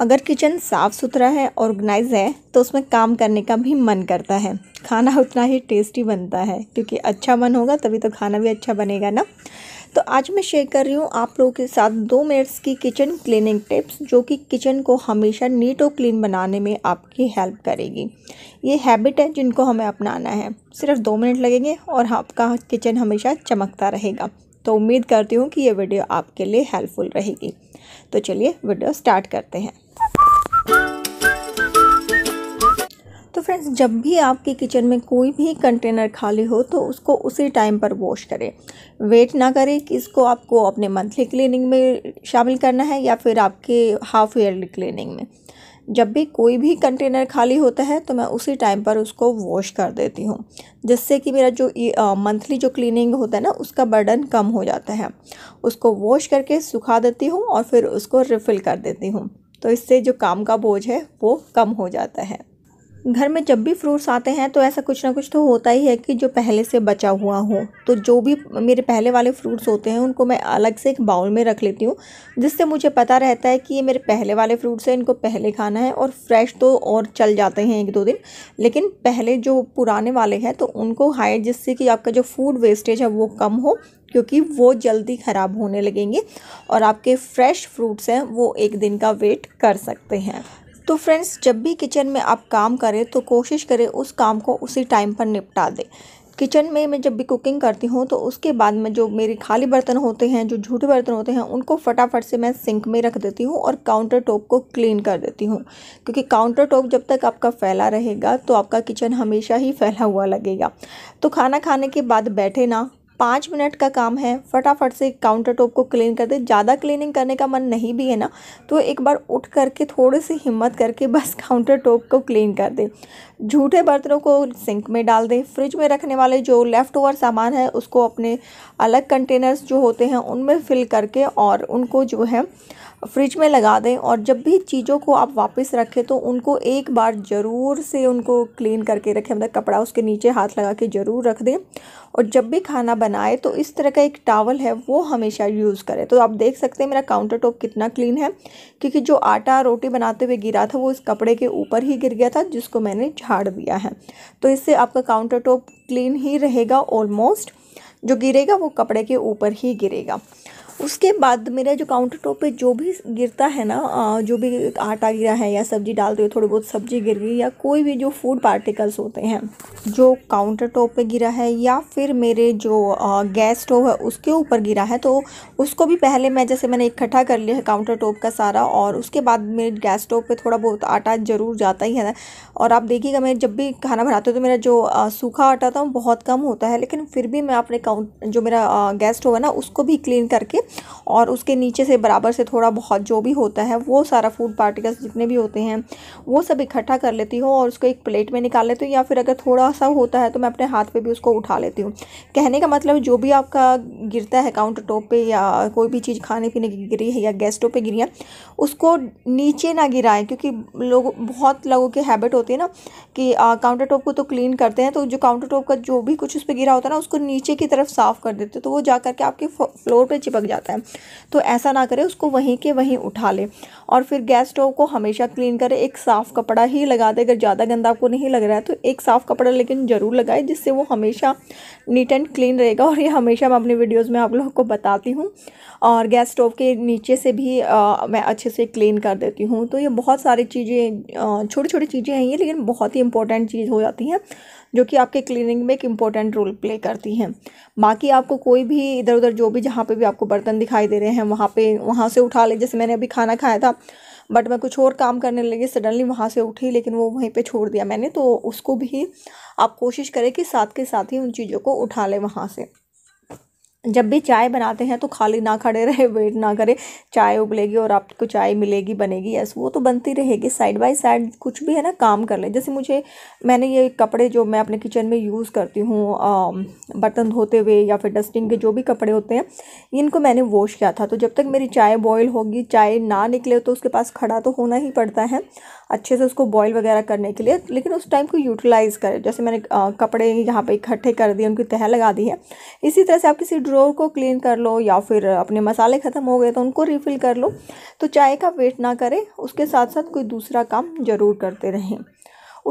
अगर किचन साफ़ सुथरा है ऑर्गेनाइज है तो उसमें काम करने का भी मन करता है खाना उतना ही टेस्टी बनता है क्योंकि अच्छा मन होगा तभी तो खाना भी अच्छा बनेगा ना तो आज मैं शेयर कर रही हूँ आप लोगों के साथ दो मिनट्स की किचन क्लीनिंग टिप्स जो कि किचन को हमेशा नीट और क्लीन बनाने में आपकी हेल्प करेगी ये हैबिट है जिनको हमें अपनाना है सिर्फ दो मिनट लगेंगे और आपका किचन हमेशा चमकता रहेगा तो उम्मीद करती हूँ कि ये वीडियो आपके लिए हेल्पफुल रहेगी तो चलिए वीडियो स्टार्ट करते हैं तो फ्रेंड्स जब भी आपके किचन में कोई भी कंटेनर खाली हो तो उसको उसी टाइम पर वॉश करें वेट ना करें कि इसको आपको अपने मंथली क्लीनिंग में शामिल करना है या फिर आपके हाफ ईयरली क्लीनिंग में जब भी कोई भी कंटेनर खाली होता है तो मैं उसी टाइम पर उसको वॉश कर देती हूँ जिससे कि मेरा जो मंथली जो क्लीनिंग होता है ना उसका बर्डन कम हो जाता है उसको वॉश करके सुखा देती हूँ और फिर उसको रिफ़िल कर देती हूँ तो इससे जो काम का बोझ है वो कम हो जाता है घर में जब भी फ्रूट्स आते हैं तो ऐसा कुछ ना कुछ तो होता ही है कि जो पहले से बचा हुआ हो तो जो भी मेरे पहले वाले फ्रूट्स होते हैं उनको मैं अलग से एक बाउल में रख लेती हूँ जिससे मुझे पता रहता है कि ये मेरे पहले वाले फ्रूट्स हैं इनको पहले खाना है और फ्रेश तो और चल जाते हैं एक दो दिन लेकिन पहले जो पुराने वाले हैं तो उनको हाइड जिससे कि आपका जो फूड वेस्टेज है वो कम हो क्योंकि वो जल्दी ख़राब होने लगेंगे और आपके फ्रेश फ्रूट्स हैं वो एक दिन का वेट कर सकते हैं तो फ्रेंड्स जब भी किचन में आप काम करें तो कोशिश करें उस काम को उसी टाइम पर निपटा दें किचन में मैं जब भी कुकिंग करती हूँ तो उसके बाद में जो मेरे खाली बर्तन होते हैं जो झूठे बर्तन होते हैं उनको फटाफट से मैं सिंक में रख देती हूँ और काउंटर टॉप को क्लीन कर देती हूँ क्योंकि काउंटर टॉप जब तक आपका फैला रहेगा तो आपका किचन हमेशा ही फैला हुआ लगेगा तो खाना खाने के बाद बैठे ना पाँच मिनट का काम है फटाफट से काउंटर टॉप को क्लीन कर दे ज़्यादा क्लीनिंग करने का मन नहीं भी है ना तो एक बार उठ करके थोड़ी सी हिम्मत करके बस काउंटर टॉप को क्लीन कर दे झूठे बर्तनों को सिंक में डाल दे फ्रिज में रखने वाले जो लेफ़्ट ओवर सामान है उसको अपने अलग कंटेनर्स जो होते हैं उनमें फिल करके और उनको जो है फ्रिज में लगा दें और जब भी चीज़ों को आप वापस रखें तो उनको एक बार ज़रूर से उनको क्लीन करके रखें मतलब कपड़ा उसके नीचे हाथ लगा के ज़रूर रख दें और जब भी खाना बनाए तो इस तरह का एक टावल है वो हमेशा यूज़ करें तो आप देख सकते हैं मेरा काउंटर टॉप कितना क्लीन है क्योंकि जो आटा रोटी बनाते हुए गिरा था वो इस कपड़े के ऊपर ही गिर गया था जिसको मैंने झाड़ दिया है तो इससे आपका काउंटर टॉप क्लीन ही रहेगा ऑलमोस्ट जो गिरेगा वो कपड़े के ऊपर ही गिरेगा उसके बाद मेरा जो काउंटर टॉप पर जो भी गिरता है ना जो भी आटा गिरा है या सब्जी डालते हुए थोड़ी बहुत सब्जी गिर गई या कोई भी जो फूड पार्टिकल्स होते हैं जो काउंटर टॉप पर गिरा है या फिर मेरे जो गैस स्टोव है उसके ऊपर गिरा है तो उसको भी पहले मैं जैसे मैंने इकट्ठा कर लिया है काउंटर टॉप का सारा और उसके बाद मेरे गैस स्टोव पर थोड़ा बहुत आटा ज़रूर जाता ही है और आप देखिएगा मैं जब भी खाना बनाती हूँ तो मेरा जो सूखा आटा था वो बहुत कम होता है लेकिन फिर भी मैं अपने काउंट जो मेरा गैस स्टोव है ना उसको भी क्लीन करके और उसके नीचे से बराबर से थोड़ा बहुत जो भी होता है वो सारा फूड पार्टिकल्स जितने भी होते हैं वो सब इकट्ठा कर लेती हूँ और उसको एक प्लेट में निकाल लेती हूँ या फिर अगर थोड़ा सा होता है तो मैं अपने हाथ पर भी उसको उठा लेती हूँ कहने का मतलब जो भी आपका गिरता है काउंटर टॉप पर या कोई भी चीज़ खाने पीने की गिरी है या गैस टॉप गिरी है उसको नीचे ना गिराएं क्योंकि लोग बहुत लोगों की हैबिट होती है ना कि काउंटर टॉप को तो क्लीन करते हैं तो जो काउंटर टॉप का जो भी कुछ उस पर गिरा होता है ना उसको नीचे की तरफ साफ़ कर देते हैं तो वो जा करके आपके फ्लोर पर चिपक जाता है तो ऐसा ना करें उसको वहीं के वहीं उठा ले और फिर गैस स्टोव को हमेशा क्लीन करें एक साफ़ कपड़ा ही लगा दें अगर ज़्यादा गंदा आपको नहीं लग रहा है तो एक साफ़ कपड़ा लेकिन ज़रूर लगाएं जिससे वो हमेशा नीट एंड क्लीन रहेगा और ये हमेशा मैं अपनी वीडियोज़ में आप लोगों को बताती हूँ और गैस स्टोव के नीचे से भी आ, मैं अच्छे से क्लीन कर देती हूँ तो ये बहुत सारी चीज़ें छोटी छोटी चीज़ें हैं ये लेकिन बहुत ही इंपॉर्टेंट चीज़ हो जाती हैं जो कि आपके क्लीनिंग में एक इम्पॉर्टेंट रोल प्ले करती हैं बाकी आपको कोई भी इधर उधर जो भी जहाँ पे भी आपको बर्तन दिखाई दे रहे हैं वहाँ पे वहाँ से उठा ले जैसे मैंने अभी खाना खाया था बट मैं कुछ और काम करने लगी सडनली वहाँ से उठी लेकिन वो वहीं पे छोड़ दिया मैंने तो उसको भी आप कोशिश करें कि साथ के साथ ही उन चीज़ों को उठा लें वहाँ से जब भी चाय बनाते हैं तो खाली ना खड़े रहे वेट ना करें चाय उबलेगी और आपको चाय मिलेगी बनेगी यस वो तो बनती रहेगी साइड बाय साइड कुछ भी है ना काम कर ले जैसे मुझे मैंने ये कपड़े जो मैं अपने किचन में यूज़ करती हूँ बर्तन धोते हुए या फिर डस्टिंग के जो भी कपड़े होते हैं इनको मैंने वॉश किया था तो जब तक मेरी चाय बॉयल होगी चाय ना निकले तो उसके पास खड़ा तो होना ही पड़ता है अच्छे से उसको बॉयल वगैरह करने के लिए लेकिन उस टाइम को यूटिलाइज़ करें जैसे मैंने कपड़े यहाँ पर इकट्ठे कर दिए उनकी तह लगा दी है इसी तरह से आप किसी रो को क्लीन कर लो या फिर अपने मसाले ख़त्म हो गए तो उनको रिफ़िल कर लो तो चाय का वेट ना करें उसके साथ साथ कोई दूसरा काम ज़रूर करते रहें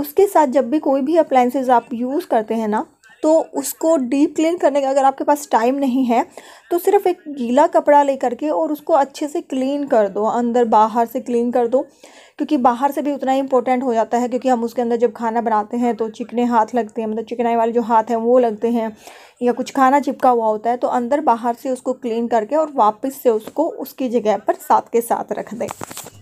उसके साथ जब भी कोई भी अप्लाइंसेज आप यूज़ करते हैं ना तो उसको डीप क्लीन करने का अगर आपके पास टाइम नहीं है तो सिर्फ एक गीला कपड़ा ले करके और उसको अच्छे से क्लीन कर दो अंदर बाहर से क्लीन कर दो क्योंकि बाहर से भी उतना ही इंपॉर्टेंट हो जाता है क्योंकि हम उसके अंदर जब खाना बनाते हैं तो चिकने हाथ लगते हैं मतलब चिकनाई वाले जो हाथ हैं वो लगते हैं या कुछ खाना चिपका हुआ होता है तो अंदर बाहर से उसको क्लीन करके और वापस से उसको उसकी जगह पर साथ के साथ रख दें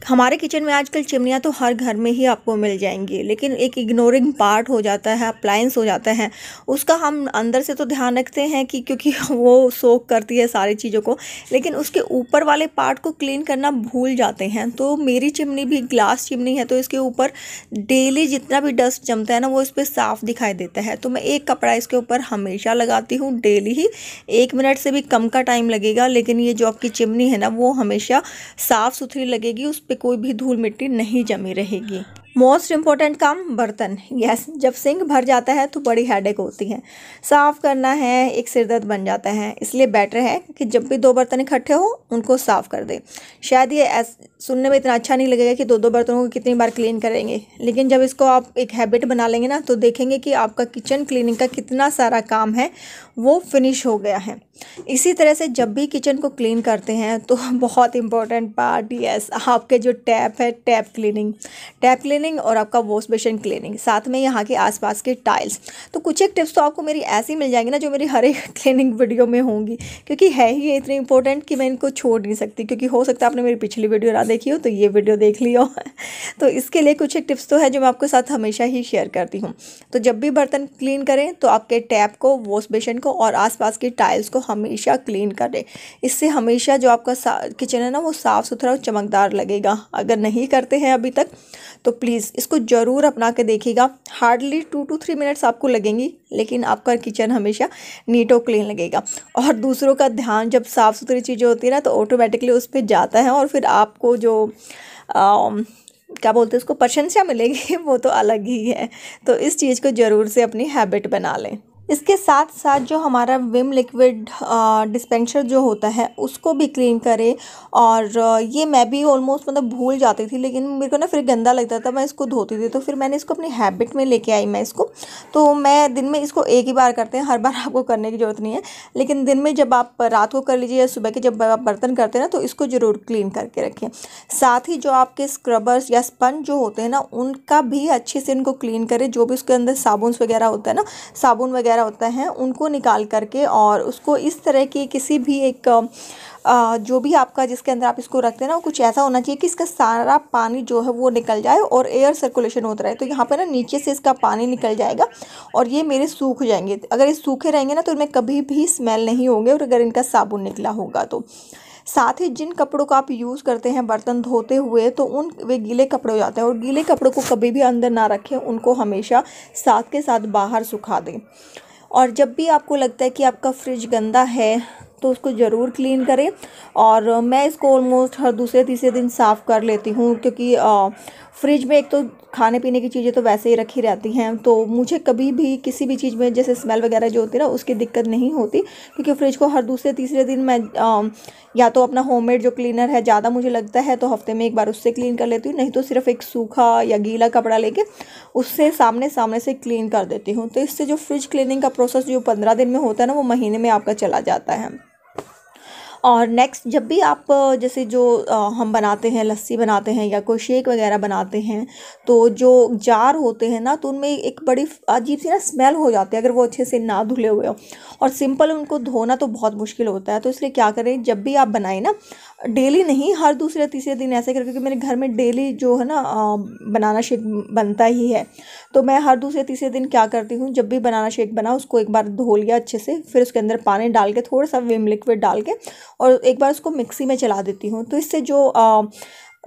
हमारे किचन में आजकल चिमनियाँ तो हर घर में ही आपको मिल जाएंगी लेकिन एक इग्नोरिंग पार्ट हो जाता है अप्लायंस हो जाता है उसका हम अंदर से तो ध्यान रखते हैं कि क्योंकि वो सोख करती है सारी चीज़ों को लेकिन उसके ऊपर वाले पार्ट को क्लीन करना भूल जाते हैं तो मेरी चिमनी भी ग्लास चिमनी है तो इसके ऊपर डेली जितना भी डस्ट जमता है ना वो इस पर साफ़ दिखाई देता है तो मैं एक कपड़ा इसके ऊपर हमेशा लगाती बनाती हूँ डेली ही एक मिनट से भी कम का टाइम लगेगा लेकिन ये जो आपकी चिमनी है ना वो हमेशा साफ़ सुथरी लगेगी उस पर कोई भी धूल मिट्टी नहीं जमी रहेगी मोस्ट इम्पॉर्टेंट काम बर्तन यस जब सिंक भर जाता है तो बड़ी हेडेक होती है साफ़ करना है एक सिरदर्द बन जाता है इसलिए बेटर है कि जब भी दो बर्तन इकट्ठे हो उनको साफ़ कर दें शायद ये सुनने में इतना अच्छा नहीं लगेगा कि दो दो बर्तनों को कितनी बार क्लीन करेंगे लेकिन जब इसको आप एक हैबिट बना लेंगे ना तो देखेंगे कि आपका किचन क्लीनिंग का कितना सारा काम है वो फिनिश हो गया है इसी तरह से जब भी किचन को क्लीन करते हैं तो बहुत इंपॉर्टेंट पार्ट यस आपके जो टैप है tap cleaning tap cleaning cleaning और आपका वॉश बेसिन क्लीनिंग साथ में यहाँ के आसपास के टाइल्स तो कुछ एक टिप्स तो आपको मेरी ऐसी मिल जाएंगी ना जो मेरी हर एक क्लीनिंग वीडियो में होंगी क्योंकि है ही ये इतनी इंपॉर्टेंट कि मैं इनको छोड़ नहीं सकती क्योंकि हो सकता है आपने मेरी पिछली वीडियो ना देखी हो तो ये वीडियो देख लियो तो इसके लिए कुछ एक टिप्स तो है जो मैं आपके साथ हमेशा ही शेयर करती हूँ तो जब भी बर्तन क्लीन करें तो आपके टैप को वॉश बेसिन को और आस की टाइल्स को हमेशा क्लीन करें इससे हमेशा जो आपका किचन है ना वो साफ़ सुथरा और चमकदार लगेगा अगर नहीं करते हैं अभी तक तो प्लीज़ प्लीज़ इसको ज़रूर अपना के देखिएगा hardly two to three minutes आपको लगेंगी लेकिन आपका किचन हमेशा नीट और क्लीन लगेगा और दूसरों का ध्यान जब साफ़ सुथरी चीज़ें होती है ना तो ऑटोमेटिकली उस पर जाता है और फिर आपको जो आ, क्या बोलते हैं उसको प्रशंसा मिलेगी वो तो अलग ही है तो इस चीज़ को ज़रूर से अपनी हैबिट बना लें इसके साथ साथ जो हमारा विम लिक्विड डिस्पेंसर जो होता है उसको भी क्लीन करें और ये मैं भी ऑलमोस्ट मतलब भूल जाती थी लेकिन मेरे को ना फिर गंदा लगता था मैं इसको धोती थी तो फिर मैंने इसको अपनी हैबिट में लेके आई मैं इसको तो मैं दिन में इसको एक ही बार करते हैं हर बार आपको करने की ज़रूरत नहीं है लेकिन दिन में जब आप रात को कर लीजिए या सुबह के जब आप बर्तन करते हैं ना तो इसको ज़रूर क्लीन करके रखें साथ ही जो आपके स्क्रबर्स या स्पंज जो होते हैं ना उनका भी अच्छे से इनको क्लीन करें जो भी उसके अंदर साबुन वगैरह होता है ना साबुन वगैरह वगैरह होता है उनको निकाल करके और उसको इस तरह की किसी भी एक जो भी आपका जिसके अंदर आप इसको रखते हैं ना कुछ ऐसा होना चाहिए कि इसका सारा पानी जो है वो निकल जाए और एयर सर्कुलेशन होता रहे तो यहाँ पर ना नीचे से इसका पानी निकल जाएगा और ये मेरे सूख जाएंगे अगर ये सूखे रहेंगे ना तो इनमें कभी भी स्मेल नहीं होंगे और अगर इनका साबुन निकला होगा तो साथ ही जिन कपड़ों का आप यूज़ करते हैं बर्तन धोते हुए तो उन वे गीले कपड़े हो जाते हैं और गीले कपड़ों को कभी भी अंदर ना रखें उनको हमेशा साथ के साथ बाहर सुखा दें और जब भी आपको लगता है कि आपका फ्रिज गंदा है तो उसको ज़रूर क्लीन करें और मैं इसको ऑलमोस्ट हर दूसरे तीसरे दिन साफ़ कर लेती हूँ क्योंकि फ्रिज में एक तो खाने पीने की चीज़ें तो वैसे ही रखी रहती हैं तो मुझे कभी भी किसी भी चीज़ में जैसे स्मेल वगैरह जो होती है ना उसकी दिक्कत नहीं होती क्योंकि फ्रिज को हर दूसरे तीसरे दिन मैं आ, या तो अपना होममेड जो क्लीनर है ज़्यादा मुझे लगता है तो हफ्ते में एक बार उससे क्लीन कर लेती हूँ नहीं तो सिर्फ एक सूखा या गीला कपड़ा लेके उससे सामने सामने से क्लीन कर देती हूँ तो इससे जो फ्रिज क्लीनिंग का प्रोसेस जो पंद्रह दिन में होता है ना वो महीने में आपका चला जाता है और नेक्स्ट जब भी आप जैसे जो हम बनाते हैं लस्सी बनाते हैं या कोई शेक वगैरह बनाते हैं तो जो जार होते हैं ना तो उनमें एक बड़ी अजीब सी ना स्मेल हो जाती है अगर वो अच्छे से ना धुले हुए हो और सिंपल उनको धोना तो बहुत मुश्किल होता है तो इसलिए क्या करें जब भी आप बनाएं ना डेली नहीं हर दूसरे तीसरे दिन ऐसे करके क्योंकि मेरे घर में डेली जो है ना बनाना शेक बनता ही है तो मैं हर दूसरे तीसरे दिन क्या करती हूँ जब भी बनाना शेक बना उसको एक बार धो लिया अच्छे से फिर उसके अंदर पानी डाल के थोड़ा सा विम लिक्विड डाल के और एक बार उसको मिक्सी में चला देती हूँ तो इससे जो आ,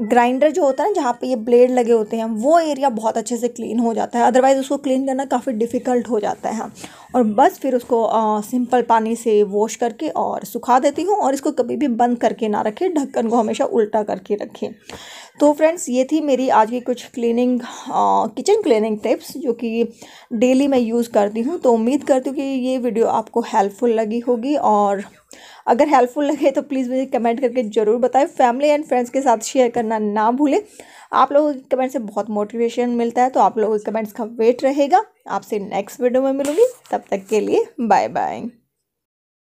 ग्राइंडर जो होता है ना जहाँ पे ये ब्लेड लगे होते हैं वो एरिया बहुत अच्छे से क्लीन हो जाता है अदरवाइज़ उसको क्लीन करना काफ़ी डिफ़िकल्ट हो जाता है हाँ। और बस फिर उसको आ, सिंपल पानी से वॉश करके और सुखा देती हूँ और इसको कभी भी बंद करके ना रखें ढक्कन को हमेशा उल्टा करके रखें तो फ्रेंड्स ये थी मेरी आज की कुछ क्लीनिंग किचन क्लीनिंग टिप्स जो कि डेली मैं यूज़ करती हूँ तो उम्मीद करती हूँ कि ये वीडियो आपको हेल्पफुल लगी होगी और अगर हेल्पफुल लगे तो प्लीज़ मुझे कमेंट करके ज़रूर बताएं फैमिली एंड फ्रेंड्स के साथ शेयर करना ना भूलें आप लोगों के कमेंट से बहुत मोटिवेशन मिलता है तो आप लोगों के कमेंट्स का वेट रहेगा आपसे नेक्स्ट वीडियो में मिलूंगी तब तक के लिए बाय बाय